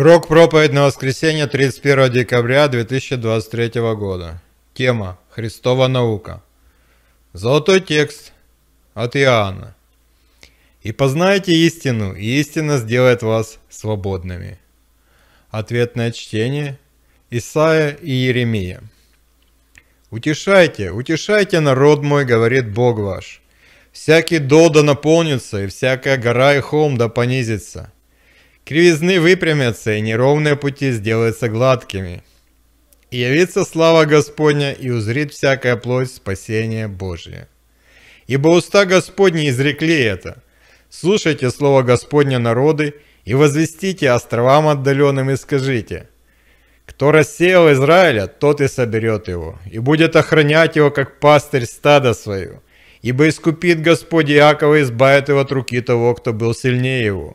Урок проповедь на воскресенье 31 декабря 2023 года. Тема «Христова наука». Золотой текст от Иоанна. «И познайте истину, и истина сделает вас свободными». Ответное чтение Исаия и Еремия. «Утешайте, утешайте народ мой, говорит Бог ваш. Всякий до да наполнится, и всякая гора и холм да понизится» Кривизны выпрямятся, и неровные пути сделаются гладкими. И явится слава Господня, и узрит всякая плоть спасение Божие. Ибо уста Господни изрекли это. Слушайте слово Господня народы, и возвестите островам отдаленным и скажите. Кто рассеял Израиля, тот и соберет его, и будет охранять его, как пастырь стада свою. Ибо искупит Господь Иакова и избавит его от руки того, кто был сильнее его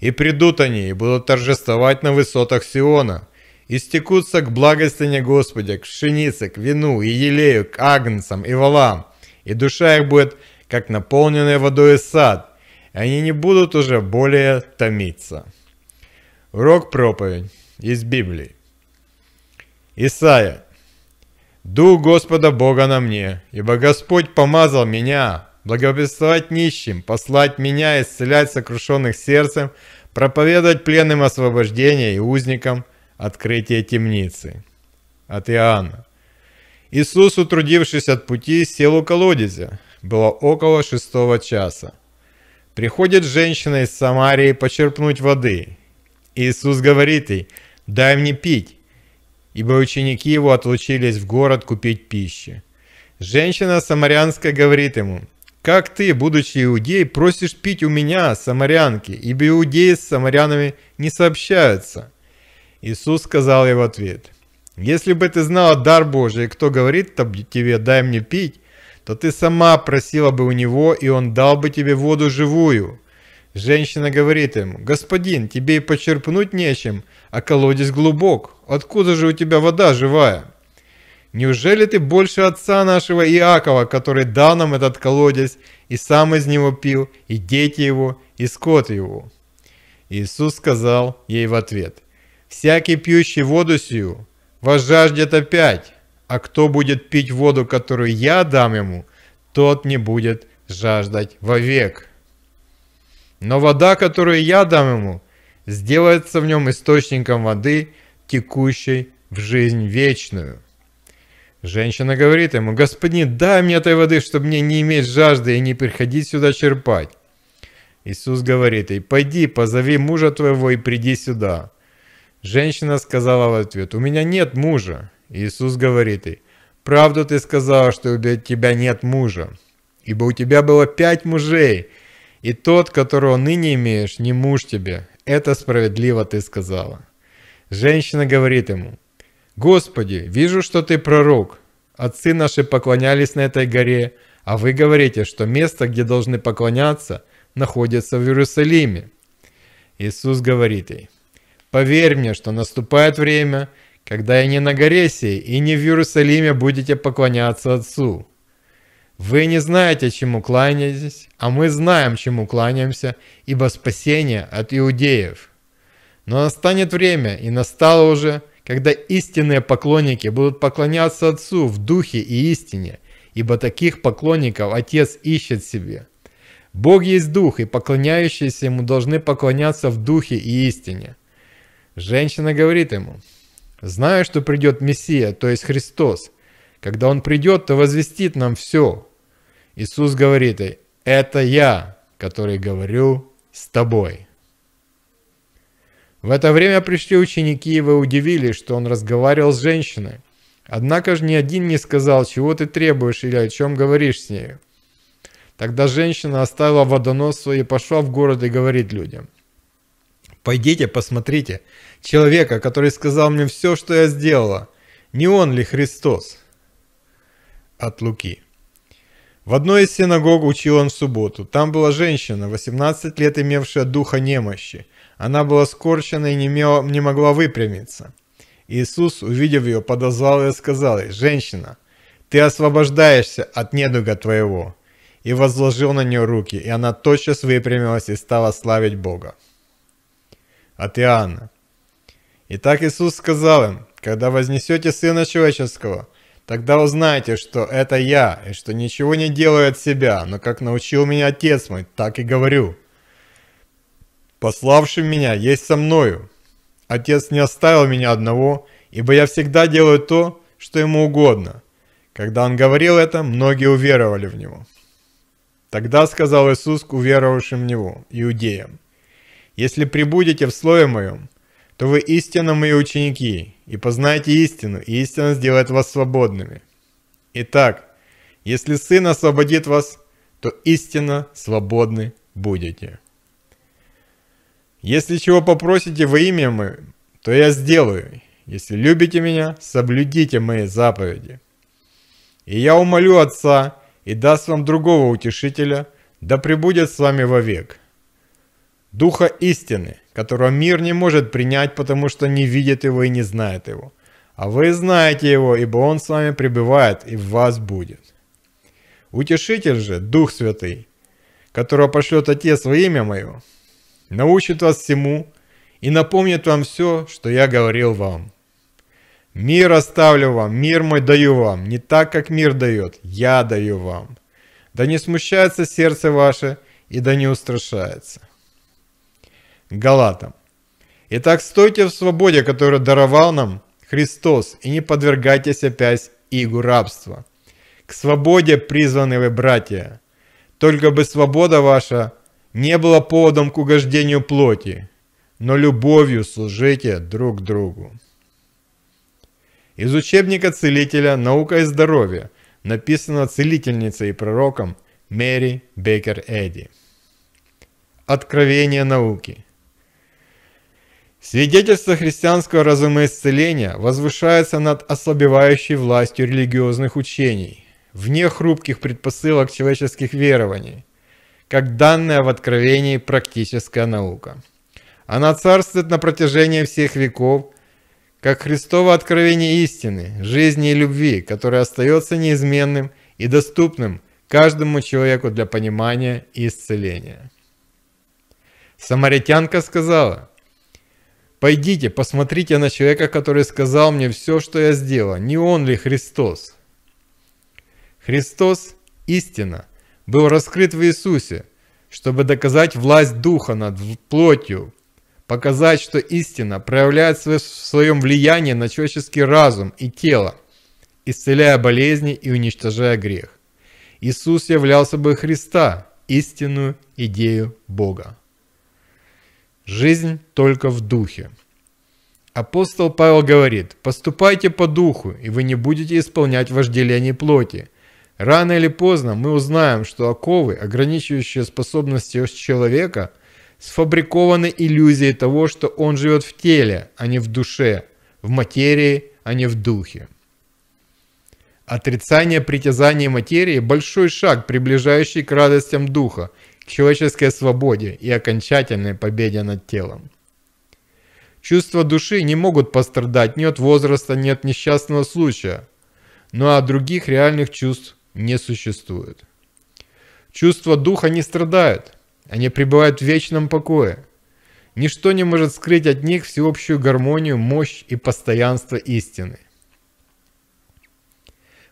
и придут они, и будут торжествовать на высотах Сиона, и стекутся к благостине Господя, к пшенице, к вину, и елею, к агнцам и валам, и душа их будет, как наполненная водой сад, и они не будут уже более томиться. Урок проповедь из Библии. Исаия. «Дух Господа Бога на мне, ибо Господь помазал меня благовествовать нищим, послать меня исцелять сокрушенных сердцем, проповедовать пленным освобождение и узникам открытие темницы. От Иоанна. Иисус, утрудившись от пути, сел у колодезя. Было около шестого часа. Приходит женщина из Самарии почерпнуть воды. Иисус говорит ей, дай мне пить, ибо ученики его отлучились в город купить пищи. Женщина самарянская говорит ему, как ты, будучи иудей, просишь пить у меня, самарянки, ибо иудеи с самарянами не сообщаются?» Иисус сказал ей в ответ, «Если бы ты знала дар Божий, кто говорит тебе, дай мне пить, то ты сама просила бы у него, и он дал бы тебе воду живую». Женщина говорит им, «Господин, тебе и почерпнуть нечем, а колодец глубок. Откуда же у тебя вода живая?» Неужели ты больше отца нашего Иакова, который дал нам этот колодец, и сам из него пил, и дети его, и скот его?» Иисус сказал ей в ответ, «Всякий пьющий воду сию, вас жаждет опять, а кто будет пить воду, которую я дам ему, тот не будет жаждать вовек. Но вода, которую я дам ему, сделается в нем источником воды, текущей в жизнь вечную». Женщина говорит ему, Господи, дай мне этой воды, чтобы мне не иметь жажды и не приходить сюда черпать». Иисус говорит ей, «Пойди, позови мужа твоего и приди сюда». Женщина сказала в ответ, «У меня нет мужа». Иисус говорит ей, «Правду ты сказала, что у тебя нет мужа, ибо у тебя было пять мужей, и тот, которого ныне имеешь, не муж тебе. Это справедливо ты сказала». Женщина говорит ему, «Господи, вижу, что ты пророк. Отцы наши поклонялись на этой горе, а вы говорите, что место, где должны поклоняться, находится в Иерусалиме». Иисус говорит ей, «Поверь мне, что наступает время, когда и не на горе сей, и не в Иерусалиме будете поклоняться Отцу. Вы не знаете, чему кланяетесь, а мы знаем, чему кланяемся, ибо спасение от иудеев. Но настанет время, и настало уже, когда истинные поклонники будут поклоняться Отцу в духе и истине, ибо таких поклонников Отец ищет себе. Бог есть Дух, и поклоняющиеся Ему должны поклоняться в духе и истине. Женщина говорит ему, «Знаю, что придет Мессия, то есть Христос. Когда Он придет, то возвестит нам все». Иисус говорит ей, «Это Я, который говорю с тобой». В это время пришли ученики, и вы удивились, что он разговаривал с женщиной. Однако же ни один не сказал, чего ты требуешь или о чем говоришь с ней. Тогда женщина оставила водоносство и пошла в город и говорит людям. «Пойдите, посмотрите, человека, который сказал мне все, что я сделала, не он ли Христос?» От Луки. В одной из синагог учил он в субботу. Там была женщина, 18 лет имевшая духа немощи – она была скорчена и не, имела, не могла выпрямиться. Иисус, увидев ее, подозвал и сказал ей, «Женщина, ты освобождаешься от недуга твоего». И возложил на нее руки, и она тотчас выпрямилась и стала славить Бога. От Иоанна. Итак, Иисус сказал им, «Когда вознесете Сына Человеческого, тогда узнаете, что это я, и что ничего не делаю от себя, но как научил меня Отец мой, так и говорю» пославший меня, есть со мною. Отец не оставил меня одного, ибо я всегда делаю то, что ему угодно. Когда он говорил это, многие уверовали в него. Тогда сказал Иисус к уверовавшим в него, иудеям, «Если прибудете в Слове Моем, то вы истинно мои ученики, и познаете истину, и истина сделает вас свободными. Итак, если Сын освободит вас, то истинно свободны будете». Если чего попросите во имя Мое, то я сделаю. Если любите меня, соблюдите мои заповеди. И я умолю Отца, и даст вам другого утешителя, да пребудет с вами вовек. Духа истины, которого мир не может принять, потому что не видит его и не знает его. А вы знаете его, ибо он с вами пребывает и в вас будет. Утешитель же, Дух Святый, которого пошлет Отец во имя Мое, научит вас всему и напомнит вам все, что я говорил вам. Мир оставлю вам, мир мой даю вам, не так, как мир дает, я даю вам. Да не смущается сердце ваше и да не устрашается. Галатам. Итак, стойте в свободе, которую даровал нам Христос, и не подвергайтесь опять игу рабства. К свободе призваны вы, братья. Только бы свобода ваша – не было поводом к угождению плоти, но любовью служите друг другу. Из учебника целителя «Наука и здоровье» написано целительницей и пророком Мэри Бейкер Эдди. Откровение науки. Свидетельство христианского разума исцеления возвышается над ослабевающей властью религиозных учений, вне хрупких предпосылок человеческих верований – как данная в Откровении практическая наука. Она царствует на протяжении всех веков, как Христово откровение истины, жизни и любви, которое остается неизменным и доступным каждому человеку для понимания и исцеления. Самаритянка сказала, «Пойдите, посмотрите на человека, который сказал мне все, что я сделала. Не он ли Христос?» Христос – истина – был раскрыт в Иисусе, чтобы доказать власть Духа над плотью, показать, что истина проявляет свое своем влиянии на человеческий разум и тело, исцеляя болезни и уничтожая грех. Иисус являл собой Христа, истинную идею Бога. Жизнь только в духе. Апостол Павел говорит, «Поступайте по духу, и вы не будете исполнять вожделение плоти, Рано или поздно мы узнаем, что оковы, ограничивающие способности человека, сфабрикованы иллюзией того, что он живет в теле, а не в душе, в материи, а не в духе. Отрицание притязания материи – большой шаг, приближающий к радостям духа, к человеческой свободе и окончательной победе над телом. Чувства души не могут пострадать ни от возраста, ни от несчастного случая, но от других реальных чувств не существует. Чувства духа не страдают, они пребывают в вечном покое. Ничто не может скрыть от них всеобщую гармонию, мощь и постоянство истины.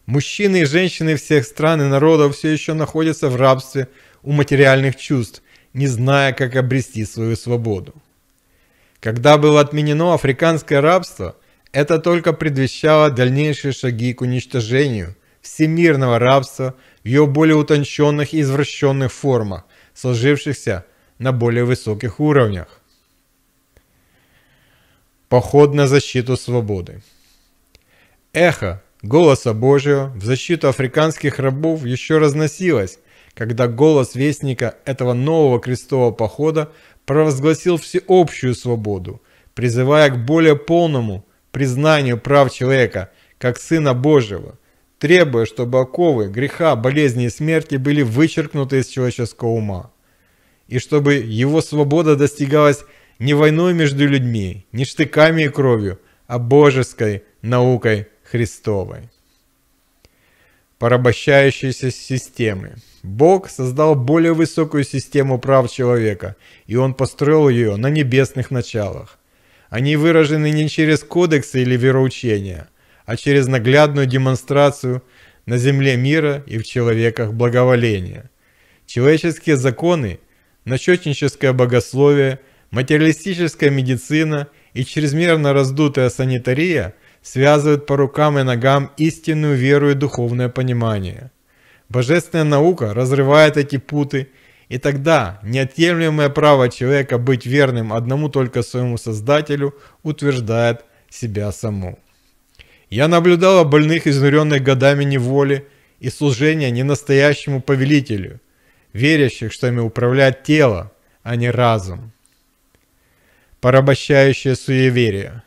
Мужчины и женщины всех стран и народов все еще находятся в рабстве у материальных чувств, не зная, как обрести свою свободу. Когда было отменено африканское рабство, это только предвещало дальнейшие шаги к уничтожению всемирного рабства в ее более утонченных и извращенных формах, сложившихся на более высоких уровнях. Поход на защиту свободы. Эхо голоса Божьего в защиту африканских рабов еще разносилось, когда голос вестника этого нового крестового похода провозгласил всеобщую свободу, призывая к более полному признанию прав человека как Сына Божьего – требуя, чтобы оковы греха, болезни и смерти были вычеркнуты из человеческого ума, и чтобы его свобода достигалась не войной между людьми, не штыками и кровью, а божеской наукой Христовой. Порабощающиеся системы. Бог создал более высокую систему прав человека, и Он построил ее на небесных началах. Они выражены не через кодексы или вероучения, а через наглядную демонстрацию на земле мира и в человеках благоволения. Человеческие законы, начетническое богословие, материалистическая медицина и чрезмерно раздутая санитария связывают по рукам и ногам истинную веру и духовное понимание. Божественная наука разрывает эти путы, и тогда неотъемлемое право человека быть верным одному только своему Создателю утверждает себя саму. Я наблюдала больных, изнуренных годами неволи и служения ненастоящему повелителю, верящих, что ими управляет тело, а не разум. Порабощающее суеверие.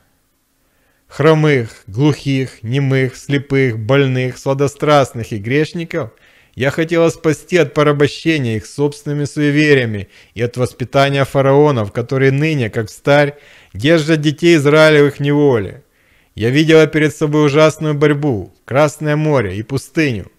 Хромых, глухих, немых, слепых, больных, сладострастных и грешников – я хотела спасти от порабощения их собственными суевериями и от воспитания фараонов, которые ныне, как старь, держат детей Израилевых неволе. Я видела перед собой ужасную борьбу, Красное море и пустыню.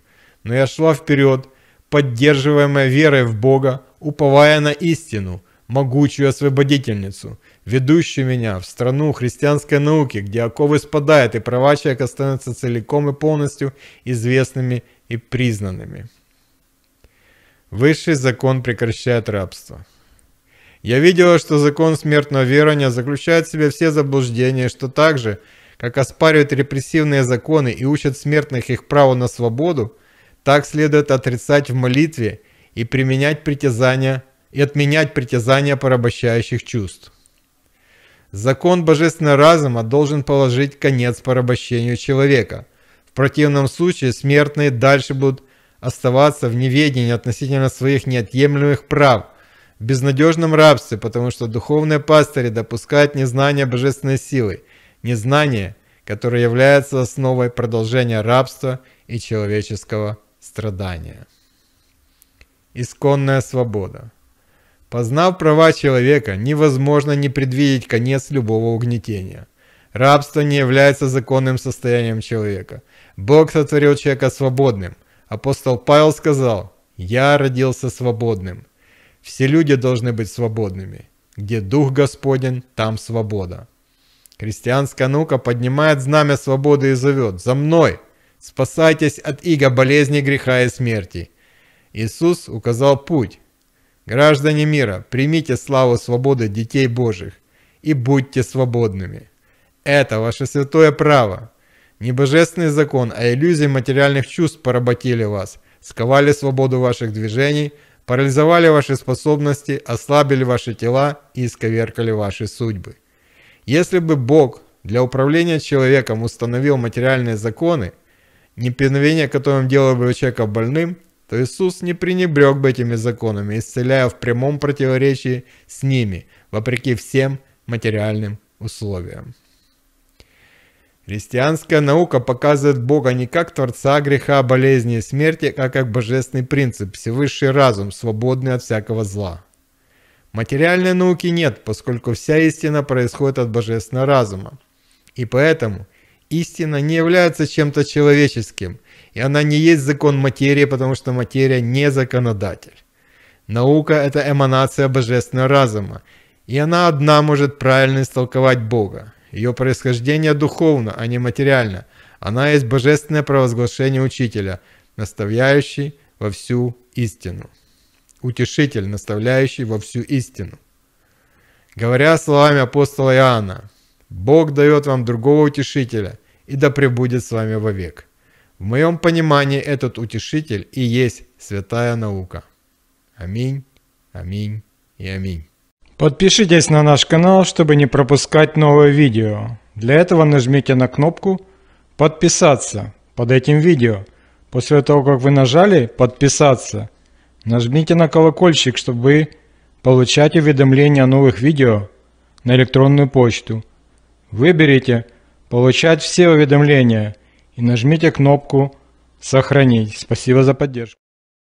Но я шла вперед, поддерживаемая верой в Бога, уповая на истину, могучую освободительницу, ведущую меня в страну христианской науки, где оковы спадают и права человека становятся целиком и полностью известными и признанными. Высший закон прекращает рабство. Я видела, что закон смертного верования заключает в себе все заблуждения, что также – как оспаривают репрессивные законы и учат смертных их право на свободу, так следует отрицать в молитве и применять притязания и отменять притязания порабощающих чувств. Закон божественного разума должен положить конец порабощению человека. В противном случае смертные дальше будут оставаться в неведении относительно своих неотъемлемых прав, в безнадежном рабстве, потому что духовные пастыри допускают незнание божественной силы – незнание, которое является основой продолжения рабства и человеческого страдания. Исконная свобода. Познав права человека, невозможно не предвидеть конец любого угнетения. Рабство не является законным состоянием человека. Бог сотворил человека свободным. Апостол Павел сказал, «Я родился свободным». Все люди должны быть свободными. Где Дух Господень, там свобода. Крестьянская нука поднимает знамя свободы и зовет «За мной! Спасайтесь от иго болезни, греха и смерти!» Иисус указал путь. Граждане мира, примите славу свободы детей Божьих и будьте свободными. Это ваше святое право. Не божественный закон, а иллюзии материальных чувств поработили вас, сковали свободу ваших движений, парализовали ваши способности, ослабили ваши тела и исковеркали ваши судьбы. Если бы Бог для управления человеком установил материальные законы, неповиновение которым делало бы человека больным, то Иисус не пренебрег бы этими законами, исцеляя в прямом противоречии с ними, вопреки всем материальным условиям. Христианская наука показывает Бога не как Творца греха, болезни и смерти, а как божественный принцип, всевысший разум, свободный от всякого зла. Материальной науки нет, поскольку вся истина происходит от божественного разума. И поэтому истина не является чем-то человеческим, и она не есть закон материи, потому что материя не законодатель. Наука – это эманация божественного разума, и она одна может правильно истолковать Бога. Ее происхождение духовно, а не материально. Она есть божественное провозглашение учителя, наставляющий во всю истину утешитель, наставляющий во всю истину. Говоря словами апостола Иоанна, «Бог дает вам другого утешителя, и да пребудет с вами вовек». В моем понимании этот утешитель и есть святая наука. Аминь, аминь и аминь. Подпишитесь на наш канал, чтобы не пропускать новые видео. Для этого нажмите на кнопку «Подписаться» под этим видео. После того, как вы нажали «Подписаться», Нажмите на колокольчик, чтобы получать уведомления о новых видео на электронную почту. Выберите «Получать все уведомления» и нажмите кнопку «Сохранить». Спасибо за поддержку.